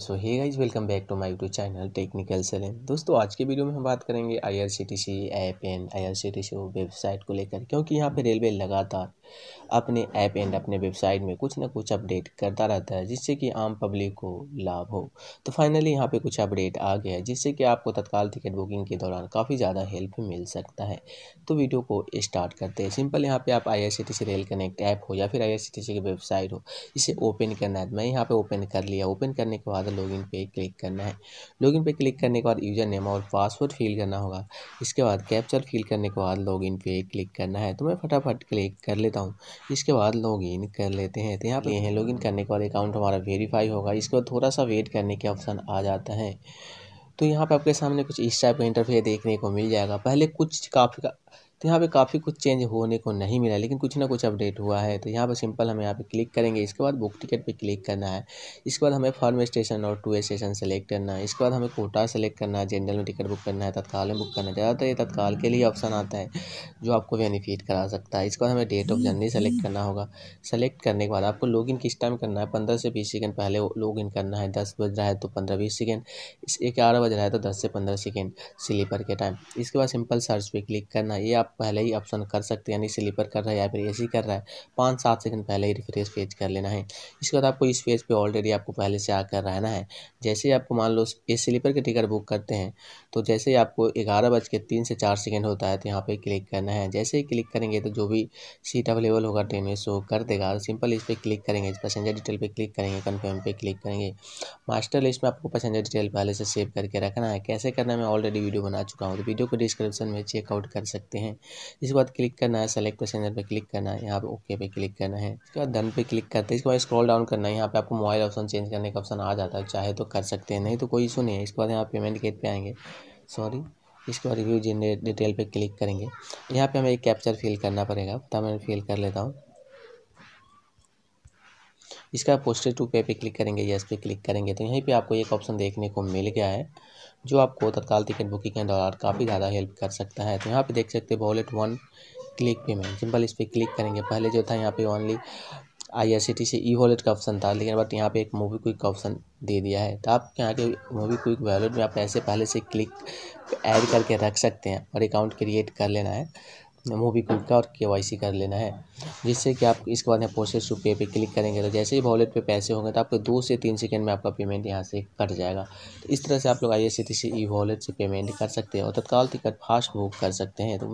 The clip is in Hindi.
so hey guys welcome back to my YouTube channel technical सेलिन दोस्तों आज के वीडियो में हम बात करेंगे IRCTC app and IRCTC website को लेकर क्योंकि यहाँ पे रेलवे लगातार अपने ऐप एंड अपने वेबसाइट में कुछ ना कुछ अपडेट करता रहता है जिससे कि आम पब्लिक को लाभ हो तो फाइनली यहाँ पर कुछ अपडेट आ गया है जिससे कि आपको तत्काल टिकट बुकिंग के दौरान काफ़ी ज़्यादा हेल्प मिल सकता है तो वीडियो को स्टार्ट करते हैं सिंपल यहाँ पर आप आई रेल कनेक्ट ऐप हो या फिर आई की वेबसाइट हो इसे ओपन करना है मैं यहाँ पर ओपन कर लिया ओपन करने के बाद जाकर लॉगिन पे क्लिक करना है लॉगिन पे क्लिक करने के बाद यूज़र नेम और पासवर्ड फिल करना होगा इसके बाद कैप्चर फिल करने के बाद लॉगिन पे क्लिक करना है तो मैं फटाफट क्लिक कर लेता हूँ इसके बाद लॉगिन कर लेते हैं तो यहाँ पे हैं लॉगिन करने के बाद अकाउंट हमारा वेरीफाई होगा इसके बाद थोड़ा सा वेट करने के ऑप्शन आ जाता है तो यहाँ पर आपके सामने कुछ इस टाइप का इंटरफेस देखने को मिल जाएगा पहले कुछ काफ़ी का तो यहाँ पे काफ़ी कुछ चेंज होने को नहीं मिला लेकिन कुछ ना कुछ अपडेट हुआ है तो यहाँ पे सिंपल हम यहाँ पे क्लिक करेंगे इसके बाद बुक टिकट पे क्लिक करना है इसके बाद हमें फर्म स्टेशन और टू स्टेशन सेलेक्ट करना है इसके बाद हमें कोटा सेलेक्ट करना है जनरल में टिकट बुक करना है तत्काल में बुक करना है ज़्यादातर ये तत्काल के लिए ऑप्शन आता है जो आपको बेनिफिट करा सकता है इसके बाद हमें डेट ऑफ जर्नी सेलेक्ट करना होगा सेलेक्ट करने के बाद आपको इन किस टाइम करना है पंद्रह से बीस सेकेंड पहले इन करना है दस बज रहा है तो पंद्रह बीस सेकेंड ग्यारह बज रहा है तो दस से पंद्रह सेकेंड स्लीपर के टाइम इसके बाद सिंपल सर्च पर क्लिक करना है ये आप आप पहले ही ऑप्शन कर सकते हैं यानी स्लीपर कर रहा है या फिर ए कर रहा है पाँच सात सेकंड पहले ही रिफ्रेश पेज कर लेना है इसके बाद आपको इस पेज पे ऑलरेडी आपको पहले से आकर रहना है जैसे ही आपको मान लो ए स्लीपर के टिकट बुक करते हैं तो जैसे ही आपको ग्यारह बज के तीन से चार सेकेंड होता है तो यहाँ पर क्लिक करना है जैसे ही क्लिक करेंगे तो जो भी सीट अवेलेबल होगा ट्रेन में शो कर देगा सिंपल इस पर क्लिक करेंगे पैसेंजर डिटेल पर क्लिक करेंगे कन्फर्म पर क्लिक करेंगे मास्टर लिस्ट में आपको पैसेंजर डिटेल पहले से सेव करके रखना है कैसे करना है मैं ऑलरेडी वीडियो बना चुका हूँ तो वीडियो को डिस्क्रिप्शन में चेकआउट कर सकते हैं इसके बाद क्लिक करना है सेलेक्ट पैसेंजर पे क्लिक करना है यहाँ पे ओके पे क्लिक करना है इसके बाद डन पे क्लिक करते हैं इसके बाद स्क्रॉल डाउन करना है यहाँ पे आपको मोबाइल ऑप्शन चेंज करने का ऑप्शन आ जाता है चाहे तो कर सकते हैं नहीं तो कोई इशू नहीं है इसके बाद यहाँ पेमेंट गेट पर आएंगे सॉरी इसके बाद रिव्यू जेनरेट डिटेल पर क्लिक करेंगे यहाँ पे हमें एक कैप्चर फिल करना पड़ेगा तब मैं फिल कर लेता हूँ इसका पोस्टर टू पे पे क्लिक करेंगे यस पे क्लिक करेंगे तो यहीं पे आपको एक ऑप्शन देखने को मिल गया है जो आपको तत्काल टिकट बुकिंग के दौरान काफ़ी ज़्यादा हेल्प कर सकता है तो यहाँ पे देख सकते हैं wallet one click payment simple इस पर क्लिक करेंगे पहले जो था यहाँ पे only I R C T से ई वॉलेट का ऑप्शन था लेकिन बट यहाँ पे एक मूवी क्विक का ऑप्शन दे दिया है तो आप यहाँ के मूवी क्विक वॉलेट में आप ऐसे पहले से क्लिक ऐड करके रख सकते हैं और अकाउंट क्रिएट कर लेना है मोबी क्विक का और के कर लेना है जिससे कि आप इसके बाद यहाँ प्रोसेस टू पे पे क्लिक करेंगे तो जैसे ही वॉलेट पे पैसे होंगे तो आपको दो से तीन सेकेंड में आपका पेमेंट यहाँ से कट जाएगा तो इस तरह से आप लोग आई सी ई वॉलेट से पेमेंट कर सकते हैं और तत्काल टिकट फास्ट बुक कर सकते हैं तो